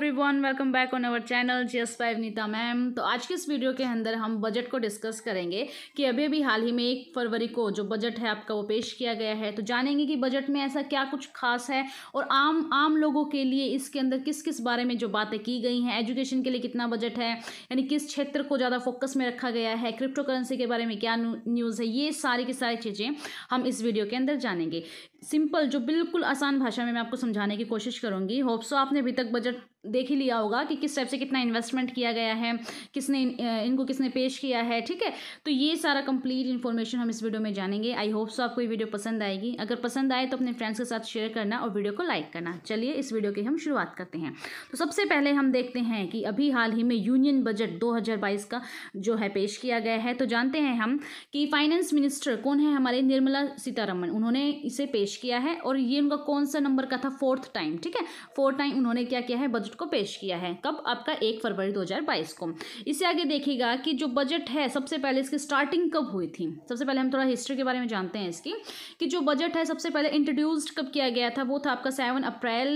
Everyone welcome back on our channel G S five Neeta ma'am तो आज के इस वीडियो के अंदर हम बजट को डिस्कस करेंगे कि अभी अभी हाल ही में एक फरवरी को जो बजट है आपका वो पेश किया गया है तो जानेंगे कि बजट में ऐसा क्या कुछ खास है और आम आम लोगों के लिए इसके अंदर किस किस बारे में जो बातें की गई हैं एजुकेशन के लिए कितना बजट है यानी किस क्षेत्र को ज़्यादा फोकस में रखा गया है क्रिप्टो करेंसी के बारे में क्या न्यूज़ है ये सारी की सारी चीज़ें हम इस वीडियो के अंदर जानेंगे सिंपल जो बिल्कुल आसान भाषा में मैं आपको समझाने की कोशिश करूँगी होप्सो आपने अभी तक बजट देख ही लिया होगा कि किस टाइप से कितना इन्वेस्टमेंट किया गया है किसने इनको किसने पेश किया है ठीक है तो ये सारा कंप्लीट इन्फॉर्मेशन हम इस वीडियो में जानेंगे आई होप सो आपको ये वीडियो पसंद आएगी अगर पसंद आए तो अपने फ्रेंड्स के साथ शेयर करना और वीडियो को लाइक करना चलिए इस वीडियो की हम शुरुआत करते हैं तो सबसे पहले हम देखते हैं कि अभी हाल ही में यूनियन बजट दो का जो है पेश किया गया है तो जानते हैं हम कि फाइनेंस मिनिस्टर कौन है हमारे निर्मला सीतारमन उन्होंने इसे पेश किया है और ये उनका कौन सा नंबर का था फोर्थ टाइम ठीक है फोर्थ टाइम उन्होंने क्या किया है बजट पोस्ट को पेश किया है कब आपका एक फरवरी 2022 को इससे आगे देखिएगा कि जो बजट है सबसे पहले इसकी स्टार्टिंग कब हुई थी सबसे पहले हम थोड़ा हिस्ट्री के बारे में जानते हैं इसकी कि जो बजट है सबसे पहले इंट्रोड्यूस्ड कब किया गया था वो था आपका सेवन अप्रैल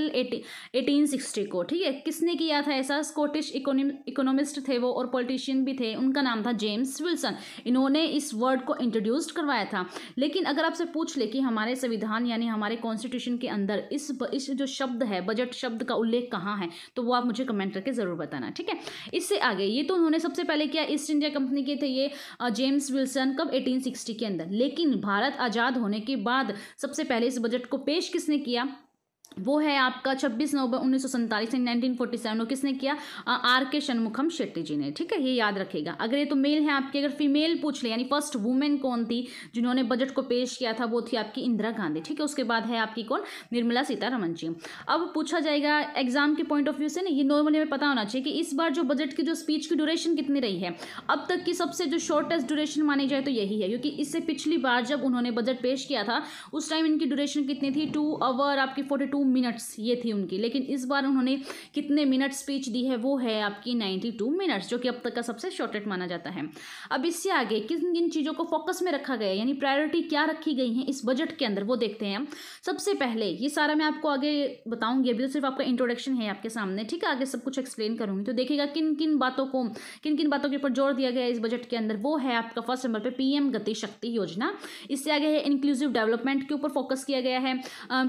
एटीन सिक्सटी को ठीक है किसने किया था ऐसा स्कॉटिश इकोनॉमिस्ट थे वो और पॉलिटिशियन भी थे उनका नाम था जेम्स विल्सन इन्होंने इस वर्ड को इंट्रोड्यूस्ड करवाया था लेकिन अगर आपसे पूछ ले कि हमारे संविधान यानी हमारे कॉन्स्टिट्यूशन के अंदर इस इस जो शब्द है बजट शब्द का उल्लेख कहाँ है तो वो आप मुझे कमेंट करके ज़रूर बताना ठीक है इससे आगे ये तो उन्होंने सबसे पहले किया ईस्ट इंडिया कंपनी के थे ये जेम्स विल्सन कब 1860 के अंदर लेकिन भारत आज़ाद होने के बाद सबसे पहले इस बजट को पेश किसने किया वो है आपका 26 नवंबर उन्नीस सौ सैंतालीस नाइनटीन फोर्टी सेवन किसने किया आर के शनमुखम शेट्टी जी ने ठीक है ये याद रखेगा अगर ये तो मेल है आपकी अगर फीमेल पूछ ले यानी फर्स्ट वुमेन कौन थी जिन्होंने बजट को पेश किया था वो थी आपकी इंदिरा गांधी ठीक है उसके बाद है आपकी कौन निर्मला सीतारमन जी अब पूछा जाएगा एग्जाम के पॉइंट ऑफ व्यू से ना ये नॉर्मली हमें पता होना चाहिए कि इस बार जो बजट की जो स्पीच की ड्यूरेशन कितनी रही है अब तक की सबसे जो शॉर्टेस्ट ड्यूरेशन मानी जाए तो यही है क्योंकि इससे पिछली बार जब उन्होंने बजट पेश किया था उस टाइम इनकी ड्यूरेशन कितनी थी टू आवर आपकी फोर्टी मिनट्स ये थी उनकी लेकिन इस बार उन्होंने कितने मिनट स्पीच दी है वो है आपकी नाइन्टी टू मिनट्स जो कि अब तक का सबसे शॉर्टेड माना जाता है अब इससे आगे किन किन चीज़ों को फोकस में रखा गया है यानी प्रायोरिटी क्या रखी गई है इस बजट के अंदर वो देखते हैं हम सबसे पहले ये सारा मैं आपको आगे बताऊंगी अभी तो सिर्फ आपका इंट्रोडक्शन है आपके सामने ठीक है आगे सब कुछ एक्सप्लेन करूंगी तो देखिएगा किन किन बातों को किन किन बातों के ऊपर जोर दिया गया है इस बजट के अंदर वो है आपका फर्स्ट नंबर पर पीएम गति शक्ति योजना इससे आगे है इंक्लूसिव डेवलपमेंट के ऊपर फोकस किया गया है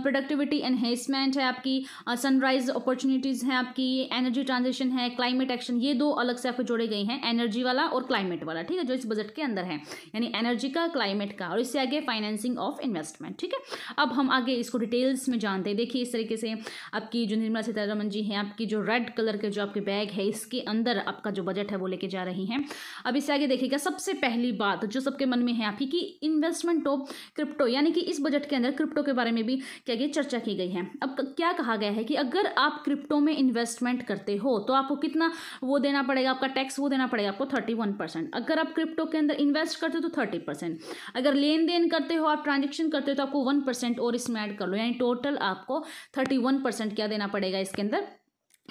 प्रोडक्टिविटी एनहेंस इन्वेस्टमेंट है आपकी सनराइज अपॉर्चुनिटीज़ हैं आपकी एनर्जी ट्रांजिशन है क्लाइमेट एक्शन ये दो अलग से आपको जोड़े गए हैं एनर्जी वाला और क्लाइमेट वाला ठीक है जो इस बजट के अंदर है यानी एनर्जी का क्लाइमेट का और इससे आगे फाइनेंसिंग ऑफ इन्वेस्टमेंट ठीक है अब हम आगे इसको डिटेल्स में जानते हैं देखिए इस तरीके से आपकी जो निर्मला सीतारमन जी हैं आपकी जो रेड कलर के जो आपके बैग है इसके अंदर आपका जो बजट है वो लेके जा रही हैं अब इससे आगे देखिएगा सबसे पहली बात जो सबके मन में है आपकी कि इन्वेस्टमेंट ऑफ क्रिप्टो यानी कि इस बजट के अंदर क्रिप्टो के बारे में भी क्या गई चर्चा की गई है अब क्या कहा गया है कि अगर आप क्रिप्टो में इन्वेस्टमेंट करते हो तो आपको कितना वो देना पड़ेगा आपका टैक्स वो देना पड़ेगा आपको थर्टी वन परसेंट अगर आप क्रिप्टो के अंदर इन्वेस्ट करते हो तो थर्टी परसेंट अगर लेन देन करते हो आप ट्रांजेक्शन करते हो तो आपको वन परसेंट और इसमें ऐड कर लो यानी टोटल आपको थर्टी वन परसेंट क्या देना पड़ेगा इसके अंदर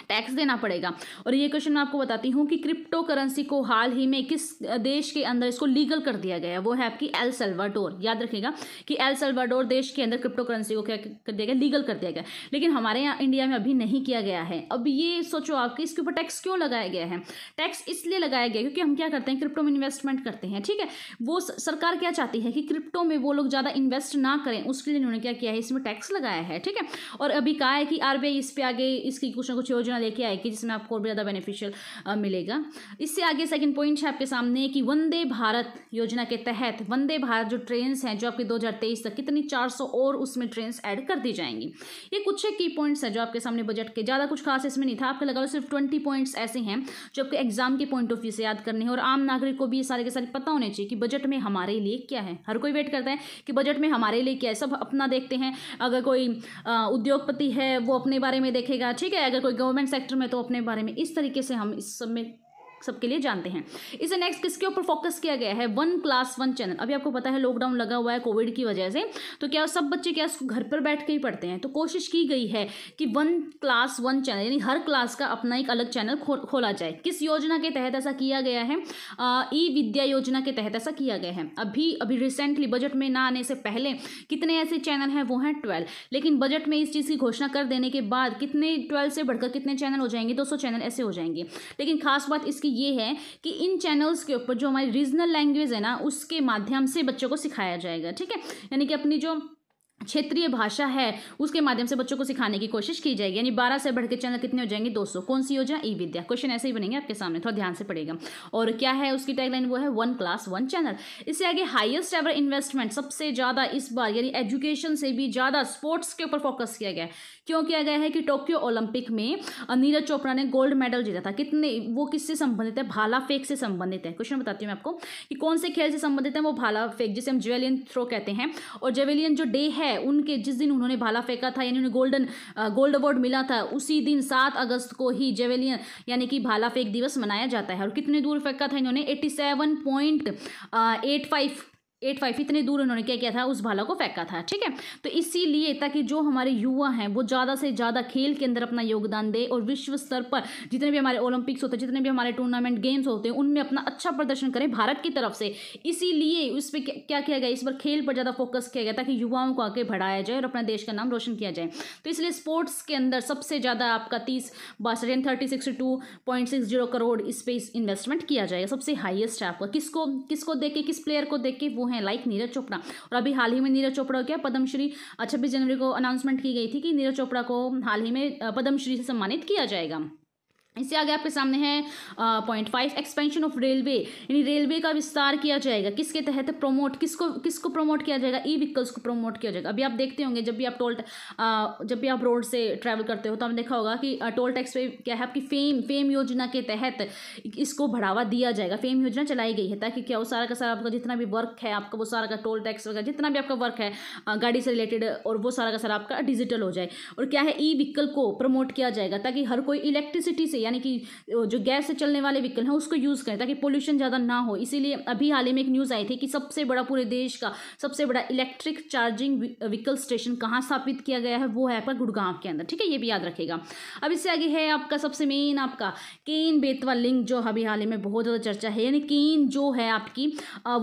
टैक्स देना पड़ेगा और ये क्वेश्चन मैं आपको बताती हूँ कि क्रिप्टो करेंसी को हाल ही में किस देश के अंदर इसको लीगल कर दिया गया है वो है आपकी एल सल्वाडोर याद रखिएगा कि एल सल्वाडोर देश के अंदर क्रिप्टो करेंसी को क्या कर दिया गया लीगल कर दिया गया लेकिन हमारे यहाँ इंडिया में अभी नहीं किया गया है अब ये सोचो कि इसके ऊपर टैक्स क्यों लगाया गया है टैक्स इसलिए लगाया गया क्योंकि हम क्या करते हैं क्रिप्टो में इन्वेस्टमेंट करते हैं ठीक है वो सरकार क्या चाहती है कि क्रिप्टो में वो लोग ज़्यादा इन्वेस्ट ना करें उसके लिए उन्होंने क्या किया है इसमें टैक्स लगाया है ठीक है और अभी कहा है कि आर इस पर आगे इसकी कुछ ना कुछ योजना लेके आएगी जिसमें आपको और भी ज़्यादा बेनिफिशियल मिलेगा इससे आगे सेकेंड पॉइंट है आपके सामने कि वंदे भारत योजना के तहत वंदे भारत जो ट्रेन हैं जो आपकी दो तक कितनी चार और उसमें ट्रेन ऐड कर दी जाएंगी ये कुछ की पॉइंट्स हैं जो आपके सामने बजट के ज़्यादा कुछ खास इसमें नहीं था आपके लगा सिर्फ ट्वेंटी पॉइंट्स ऐसे हैं जो आपके एग्जाम के पॉइंट ऑफ व्यू से याद करने हैं और आम नागरिक को भी ये सारे के सारे पता होने चाहिए कि बजट में हमारे लिए क्या है हर कोई वेट करता है कि बजट में हमारे लिए क्या है सब अपना देखते हैं अगर कोई उद्योगपति है वो अपने बारे में देखेगा ठीक है अगर कोई गवर्नमेंट सेक्टर में तो अपने बारे में इस तरीके से हम इस सब में सबके लिए जानते हैं इसे नेक्स्ट किसके ऊपर फोकस किया गया है वन क्लास वन चैनल अभी आपको पता है लॉकडाउन लगा हुआ है कोविड की वजह से तो क्या सब बच्चे क्या घर पर बैठ के ही पढ़ते हैं तो कोशिश की गई है कि वन क्लास वन चैनल यानी हर क्लास का अपना एक अलग चैनल खो, खोला जाए किस योजना के तहत ऐसा किया गया है ई विद्या योजना के तहत ऐसा किया गया है अभी अभी रिसेंटली बजट में ना आने से पहले कितने ऐसे चैनल हैं वो हैं ट्वेल्व लेकिन बजट में इस चीज़ की घोषणा कर देने के बाद कितने ट्वेल्व से बढ़कर कितने चैनल हो जाएंगे दो चैनल ऐसे हो जाएंगे लेकिन खास बात इसकी ये है कि इन चैनल्स के ऊपर जो हमारी रीजनल लैंग्वेज है ना उसके माध्यम से बच्चों को सिखाया जाएगा ठीक है यानी कि अपनी जो क्षेत्रीय भाषा है उसके माध्यम से बच्चों को सिखाने की कोशिश की जाएगी यानी बारह से बढ़ के चैनल कितने हो जाएंगे 200 कौन सी योजना ई विद्या क्वेश्चन ऐसे ही बनेंगे आपके सामने थोड़ा ध्यान से पड़ेगा और क्या है उसकी टैगलाइन वो है वन क्लास वन चैनल इससे आगे हाईएस्ट एवर इन्वेस्टमेंट सबसे ज़्यादा इस बार यानी एजुकेशन से भी ज़्यादा स्पोर्ट्स के ऊपर फोकस किया गया है क्यों किया गया है कि टोक्यो ओलंपिक में नीरज चोपड़ा ने गोल्ड मेडल जीता था कितने वो किससे संबंधित है भाला फेंक से संबंधित है क्वेश्चन बताती हूँ मैं आपको कि कौन से खेल से संबंधित है वो भाला फेंक जिसे हम ज्वेलियन थ्रो कहते हैं और ज्वेलियन जो डे है है उनके जिस दिन उन्होंने भाला फेंका था यानी उन्हें गोल्डन गोल्ड अवार्ड मिला था उसी दिन सात अगस्त को ही जेवेलियन यानी कि भाला फेंक दिवस मनाया जाता है और कितने दूर फेंका था इन्होंने eighty seven point eight five eight five इतने दूर उन्होंने क्या किया था उस भाला को फेंका था ठीक है तो इसीलिए ताकि जो हमारे युवा हैं वो ज़्यादा से ज़्यादा खेल के अंदर अपना योगदान दे और विश्व स्तर पर जितने भी हमारे ओलंपिक्स होते हैं जितने भी हमारे टूर्नामेंट गेम्स होते हैं उनमें अपना अच्छा प्रदर्शन करें भारत की तरफ से इसीलिए उस पर क्या किया गया इस पर खेल पर ज़्यादा फोकस किया गया ताकि युवाओं को आगे बढ़ाया जाए और अपना देश का नाम रोशन किया जाए तो इसलिए स्पोर्ट्स के अंदर सबसे ज़्यादा आपका तीस बासठ यानी thirty six two point six zero crore इस पर इन्वेस्टमेंट किया जाएगा सबसे हाइएस्ट है आपका किसको किसको देख के किस प्लेयर को देख के वो हैं लाइक नीरज चोपड़ा और अभी हाल ही में नीरज चोपड़ा क्या पद्मश्री छब्बीस जनवरी को अनाउंसमेंट की गई थी कि नीरज चोपड़ा को हाल ही में पद्मश्री से सम्मानित किया जाएगा इससे आगे आपके सामने है point five expansion of railway यानी रेलवे का विस्तार किया जाएगा किसके तहत प्रमोट किसको किसको प्रमोट किया जाएगा ई व्हीकल्स को प्रमोट किया जाएगा अभी आप देखते होंगे जब भी आप टोल जब भी आप रोड से ट्रैवल करते हो तो आपने देखा होगा कि टोल टैक्स पे क्या है आपकी फेम फेम योजना के तहत इसको बढ़ावा दिया जाएगा फेम योजना चलाई गई है ताकि क्या वो सारा का सारा आपका जितना भी वर्क है आपका वो सारा का टोल टैक्स वगैरह जितना भी आपका वर्क है गाड़ी से रिलेटेड और वो सारा का सारा आपका डिजिटल हो जाए और क्या है ई व्हीकल को प्रमोट किया जाएगा ताकि हर कोई इलेक्ट्रिसिटी से यानी कि जो गैस से चलने वाले व्हीकल हैं उसको यूज़ करें ताकि पोल्यूशन ज़्यादा ना हो इसीलिए अभी हाल ही में एक न्यूज़ आई थी कि सबसे बड़ा पूरे देश का सबसे बड़ा इलेक्ट्रिक चार्जिंग व्हीकल स्टेशन कहाँ स्थापित किया गया है वो है आपका गुड़गांव के अंदर ठीक है ये भी याद रखेगा अब इससे आगे है आपका सबसे मेन आपका केन बेतवा लिंक जो अभी हाल ही में बहुत ज़्यादा चर्चा है यानी केन जो है आपकी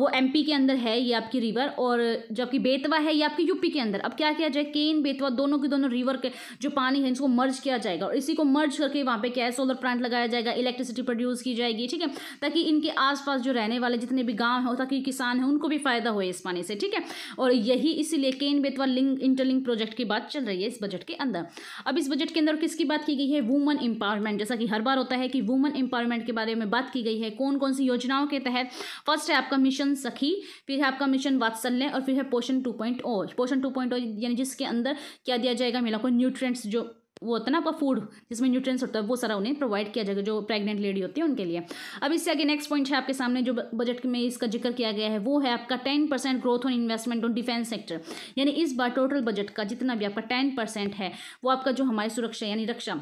वो एम के अंदर है ये आपकी रिवर और जो आपकी बेतवा है ये आपकी यूपी के अंदर अब क्या किया जाए केन बेतवा दोनों के दोनों रिवर के जो पानी है इसको मर्ज किया जाएगा और इसी को मर्ज करके वहाँ पे क्या है सोलर प्लांट लगाया जाएगा इलेक्ट्रिसिटी प्रोड्यूस की जाएगी ठीक है ताकि इनके आसपास जो रहने वाले जितने भी गांव हैं ताकि किसान हैं उनको भी फायदा हो इस पानी से ठीक है और यही इसीलिए Ken Betwa link interlink project की बात चल रही है इस बजट के अंदर अब इस बजट के अंदर किसकी बात की गई है वुमन एम्पावरमेंट जैसा कि हर बार होता है कि वुमन एम्पावरमेंट के बारे में बात की गई है कौन कौन सी योजनाओं के तहत फर्स्ट है आपका मिशन सखी फिर है आपका मिशन वात्सल्य और फिर है पोषण टू पॉइंट ओ पोषण टू पॉइंट ओ यानी जिसके अंदर क्या दिया जाएगा महिला को न्यूट्रिएंट्स जो वो होता है ना आपका फूड जिसमें न्यूट्रिएंट्स होता है वो सारा उन्हें प्रोवाइड किया जाएगा जो प्रेग्नेंट लेडी होती है उनके लिए अब इससे आगे नेक्स्ट पॉइंट है आपके सामने जो बजट में इसका जिक्र किया गया है वो है आपका ten percent growth on investment on defence sector यानी इस बार टोटल बजट का जितना भी आपका टेन परसेंट है वो आपका जो हमारी सुरक्षा यानी रक्षा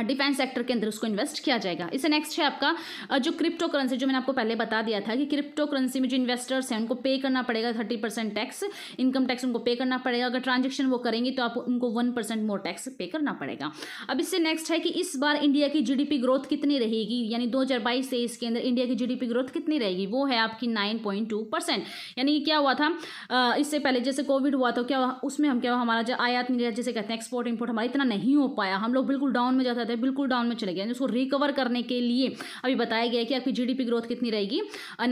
डिफेंस सेक्टर के अंदर उसको इन्वेस्ट किया जाएगा इससे नेक्स्ट है आपका जो क्रिप्टो करेंसी जो मैंने आपको पहले बता दिया था कि क्रिप्टो करेंसी में जो इन्वेस्टर्स हैं उनको पे करना पड़ेगा thirty percent tax income tax उनको पे करना पड़ेगा अगर ट्रांजेक्शन वो करेंगे तो आप उनको वन परसेंट मोर टैक्स पे करना पड़ेगा अब इससे नेक्स्ट है कि इस बार इंडिया की जी ग्रोथ कितनी रहेगी यानी दो हज़ार बाईस के अंदर इंडिया की जी ग्रोथ कितनी रहेगी वो है आपकी नाइन पॉइंट टू परसेंट यानी क्या हुआ था इससे पहले जैसे कोविड हुआ तो क्या उसमें हम क्या हुआ? हमारा जो आयात निर्यात जैसे कहते हैं एक्सपोर्ट इम्पोर्ट हमारा इतना नहीं हो पाया हम लोग बिल्कुल डाउन में जाता जाता है बिल्कुल डाउन में चले गए उसको रिकवर करने के लिए अभी बताया गया कि आपकी जीडीपी ग्रोथ कितनी रहेगी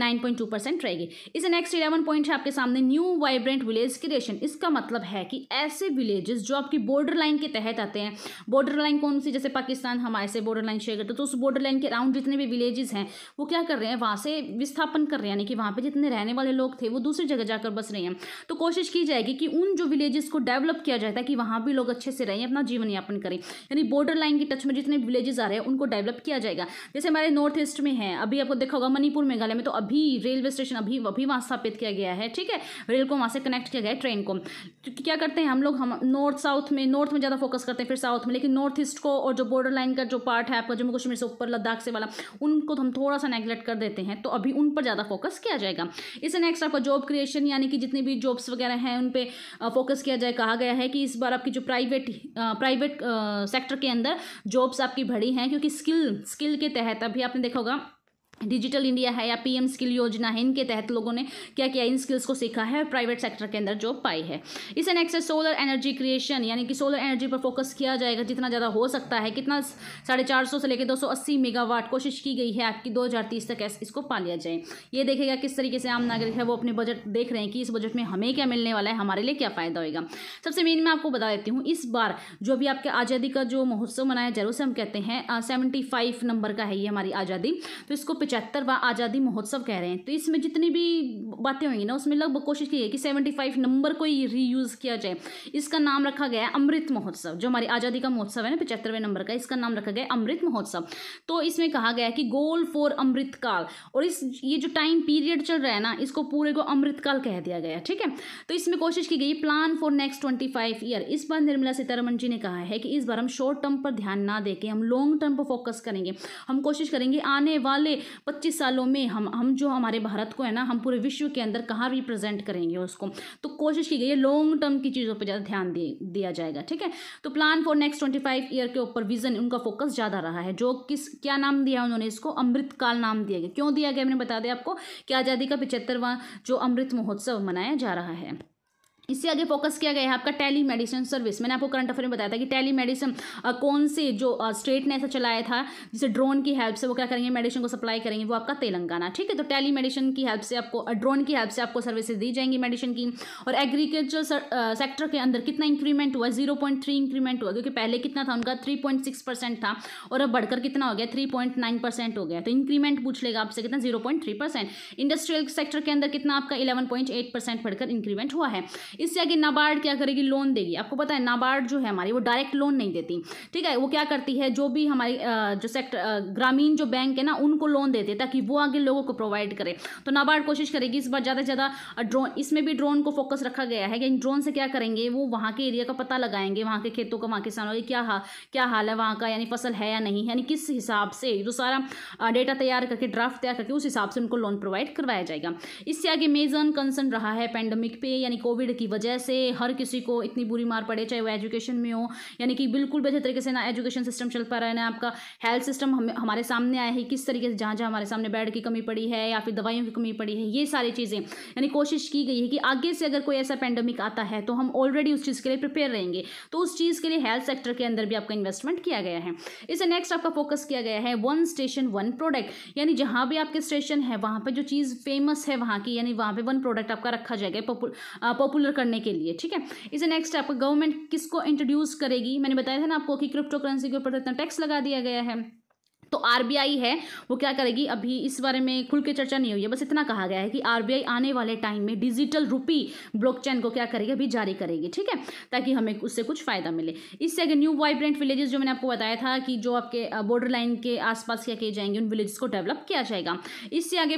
नाइन पॉइंट टू परसेंट रहेगी इसे नेक्स्ट इलेवन पॉइंट है आपके सामने न्यू वाइब्रेंट विलेज क्रिएशन इसका मतलब है कि ऐसे विलेजेस जो आपकी बॉर्डर लाइन के तहत आते हैं बॉर्डर लाइन कौन सी जैसे पाकिस्तान हमारे से बॉर्डर लाइन शेयर करते तो उस बॉर्डर लाइन के अराउंड जितने भी विलेजेस हैं वो क्या कर रहे हैं वहाँ से विस्थापन कर रहे हैं यानी कि वहाँ पर जितने रहने वाले लोग थे वो दूसरी जगह जाकर बस रहे हैं तो कोशिश की जाएगी कि उन जो विलेजेस को डेवलप किया जाए ताकि वहाँ भी लोग अच्छे से रहें अपना जीवन यापन करें यानी बॉर्डर लाइन की टच कच्छ में जितने विलेजेस आ रहे हैं उनको डेवलप किया जाएगा जैसे हमारे नॉर्थ ईस्ट में है अभी आपको देखा होगा मणिपुर मेघालय में तो अभी रेलवे स्टेशन अभी अभी वहाँ स्थापित किया गया है ठीक है रेल को वहाँ से कनेक्ट किया गया है ट्रेन को तो क्या करते हैं हम लोग हम नॉर्थ साउथ में नॉर्थ में ज़्यादा फोकस करते हैं फिर साउथ में लेकिन नॉर्थ ईस्ट को और जो बॉर्डर लाइन का जो पार्ट है आपका जम्मू कश्मीर से ऊपर लद्दाख से वाला उनको तो हम थोड़ा सा नेग्लेक्ट कर देते हैं तो अभी उन पर ज़्यादा फोकस किया जाएगा इसे नेक्स्ट आपका जॉब क्रिएशन यानी कि जितने भी जॉब्स वगैरह हैं उन पर फोकस किया जाए कहा गया है कि इस बार आपकी जो प्राइवेट प्राइवेट सेक्टर के अंदर जॉब्स आपकी बड़ी हैं क्योंकि स्किल स्किल के तहत अभी आपने देखा होगा डिजिटल इंडिया है या पीएम स्किल योजना है इनके तहत लोगों ने क्या किया इन स्किल्स को सीखा है और प्राइवेट सेक्टर के अंदर जॉब पाई है इसे नेक्स्ट है सोलर एनर्जी क्रिएशन यानी कि सोलर एनर्जी पर फोकस किया जाएगा जितना ज़्यादा हो सकता है कितना साढ़े चार सौ से लेकर दो सौ अस्सी मेगावाट कोशिश की गई है आपकी दो हज़ार तीस तक इसको पा लिया जाए ये देखेगा किस तरीके से आम नागरिक है वो अपने बजट देख रहे हैं कि इस बजट में हमें क्या मिलने वाला है हमारे लिए क्या फ़ायदा होगा सबसे मेन मैं आपको बता देती हूँ इस बार जो भी आपके आज़ादी का जो महोत्सव मनाया जरूर से हम कहते हैं सेवेंटी फाइव नंबर का है ये हमारी आज़ादी तो इसको पचहत्तरवा आज़ादी महोत्सव कह रहे हैं तो इसमें जितनी भी बातें होंगी ना उसमें लगभग कोशिश की गई कि सेवेंटी फाइव नंबर को ही रीयूज़ किया जाए इसका नाम रखा गया है अमृत महोत्सव जो हमारी आज़ादी का महोत्सव है ना पचहत्तरवें नंबर का इसका नाम रखा गया अमृत महोत्सव तो इसमें कहा गया है कि गोल फॉर अमृतकाल और इस ये जो टाइम पीरियड चल रहा है ना इसको पूरे को अमृतकाल कह दिया गया ठीक है तो इसमें कोशिश की गई plan for next twenty five year इस बार निर्मला सीतारमन जी ने कहा है कि इस बार हम शॉर्ट टर्म पर ध्यान ना देके हम लॉन्ग टर्म पर फोकस करेंगे हम कोशिश करेंगे आने वाले पच्चीस सालों में हम हम जो हमारे भारत को है ना हम पूरे विश्व के अंदर कहाँ रिप्रेजेंट करेंगे उसको तो कोशिश की गई है लॉन्ग टर्म की चीज़ों पर ज़्यादा ध्यान दिया जाएगा ठीक है तो plan for next twenty five year के ऊपर विजन उनका फोकस ज़्यादा रहा है जो किस क्या नाम दिया उन्होंने इसको अमृतकाल नाम दिया गया क्यों दिया गया मैंने बता दिया आपको कि आज़ादी का पिछहत्तरवां जो अमृत महोत्सव मनाया जा रहा है इससे आगे फोकस किया गया है आपका टेली मेडिसिन सर्विस मैंने आपको करंट अफेयर में बताया था कि टेली मेडिसिन कौन से जो स्टेट ने ऐसा चलाया था जिसे ड्रोन की हेल्प से वो क्या करेंगे मेडिसिन को सप्लाई करेंगे वो आपका तेलंगाना ठीक है तो टेली मेडिसिन की हेल्प से आपको ड्रोन की हेल्प से आपको सर्विसेज दी जाएंगी मेडिसिन की और एग्रीकल्चर सेक्टर के अंदर कितना इंक्रीमेंट हुआ जीरो पॉइंट थ्री इंक्रीमेंट हुआ क्योंकि पहले कितना था उनका थ्री पॉइंट सिक्स परसेंट था और अब बढ़कर कितना हो गया थ्री पॉइंट नाइन परसेंट हो गया तो इंक्रीमेंट पूछ लेगा आपसे कितना zero point three percent industrial sector के अंदर कितना आपका इलेवन पॉइंट एट परसेंट बढ़कर इंक्रीमेंट हुआ है इससे आगे नाबार्ड क्या करेगी लोन देगी आपको पता है नाबार्ड जो है हमारी वो डायरेक्ट लोन नहीं देती ठीक है वो क्या करती है जो भी हमारी जो सेक्टर ग्रामीण जो बैंक है ना उनको लोन देते ताकि वो आगे लोगों को प्रोवाइड करे तो नाबार्ड कोशिश करेगी इस बार ज़्यादा से ज़्यादा ड्रोन इसमें भी ड्रोन को फोकस रखा गया है कि ड्रोन से क्या करेंगे वो वहाँ के एरिया का पता लगाएंगे वहाँ के खेतों का वहाँ किसानों की क्या क्या हाल है वहाँ का यानी फसल है या नहीं यानी किस हिसाब से जो सारा डेटा तैयार करके ड्राफ्ट तैयार करके उस हिसाब से उनको लोन प्रोवाइड करवाया जाएगा इससे आगे मेजन कंसर्न रहा है पैंडमिक पे यानी कोविड की वजह से हर किसी को इतनी बुरी मार पड़े चाहे वो एजुकेशन में हो यानी कि बिल्कुल बेहतर तरीके से ना एजुकेशन सिस्टम चल पा रहा है ना आपका हेल्थ सिस्टम हम हमारे सामने आया है किस तरीके से जहाँ जहाँ हमारे सामने बेड की कमी पड़ी है या फिर दवाइयों की कमी पड़ी है ये सारी चीज़ें यानी कोशिश की गई है कि आगे से अगर कोई ऐसा पेंडेमिक आता है तो हम ऑलरेडी उस चीज़ के लिए प्रिपेयर रहेंगे तो उस चीज़ के लिए हेल्थ सेक्टर के अंदर भी आपका इन्वेस्टमेंट किया गया है इसे नेक्स्ट आपका फोकस किया गया है वन स्टेशन वन प्रोडक्ट यानी जहाँ भी आपके स्टेशन है वहाँ पर जो चीज़ फेमस है वहाँ की यानी वहाँ पर वन प्रोडक्ट आपका रखा जाएगा पॉपुलर कंसिडर करने के लिए ठीक है इसे नेक्स्ट आपका गवर्नमेंट किसको इंट्रोड्यूस करेगी मैंने बताया था ना आपको कि क्रिप्टो करेंसी के ऊपर तो इतना टैक्स लगा दिया गया है तो आरबीआई है वो क्या करेगी अभी इस बारे में खुल के चर्चा नहीं हुई है बस इतना कहा गया है कि आरबीआई आने वाले टाइम में डिजिटल रूपी ब्लॉकचेन को क्या करेगी अभी जारी करेगी ठीक है ताकि हमें उससे कुछ फ़ायदा मिले इससे अगर न्यू वाइब्रेंट विलेजेस जो मैंने आपको बताया था कि जो आपके बॉर्डर लाइन के आसपास क्या किए जाएंगे उन विलेजेस को डेवलप किया जाएगा इससे आगे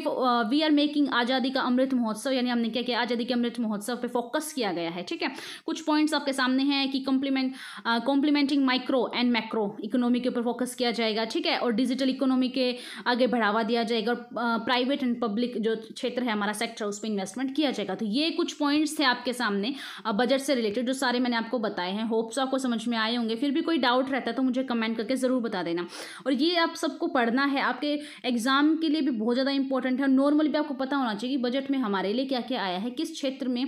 वी आर मेकिंग आज़ादी का अमृत महोत्सव यानी हमने क्या किया आज़ादी के अमृत महोत्सव पर फोकस किया गया है ठीक है कुछ पॉइंट्स आपके सामने हैं कि complement complementing micro and macro economy के ऊपर फोकस किया जाएगा ठीक है और डिजिटल इकोनॉमी के आगे बढ़ावा दिया जाएगा और प्राइवेट एंड पब्लिक जो क्षेत्र है हमारा सेक्टर उस पर इन्वेस्टमेंट किया जाएगा तो ये कुछ पॉइंट्स थे आपके सामने बजट से रिलेटेड जो सारे मैंने आपको बताए हैं होप्स आपको समझ में आए होंगे फिर भी कोई डाउट रहता है तो मुझे कमेंट करके ज़रूर बता देना और ये आप सबको पढ़ना है आपके एग्जाम के लिए भी बहुत ज़्यादा इंपॉर्टेंट है नॉर्मली भी आपको पता होना चाहिए कि बजट में हमारे लिए क्या क्या आया है किस क्षेत्र में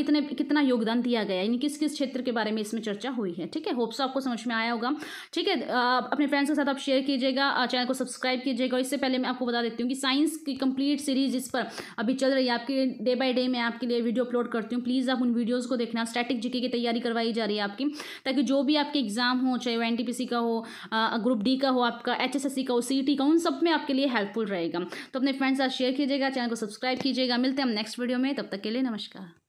कितने कितना योगदान दिया गया यानी किस किस क्षेत्र के बारे में इसमें चर्चा हुई है ठीक है होप्स आपको समझ में आया होगा ठीक है अपने फ्रेंड्स के साथ आप शेयर कीजिएगा चैनल को सब्सक्राइब कीजिएगा इससे पहले मैं आपको बता देती हूँ कि साइंस की कंप्लीट सीरीज जिस पर अभी चल रही है आपके डे बाय डे मैं आपके लिए वीडियो अपलोड करती हूँ प्लीज़ आप उन वीडियोज़ को देखना स्टैटिक जीके की तैयारी करवाई जा रही है आपकी ताकि जो भी आपके एग्जाम हो चाहे वो का हो ग्रुप डी का हो आपका एच का हो सी का उन सब में आपके लिए हेल्पफुल रहेगा तो अपने फ्रेंड्स साथ शेयर कीजिएगा चैनल को सब्सक्राइब कीजिएगा मिलते हैं हम नेक्स्ट वीडियो में तब तक के लिए नमस्कार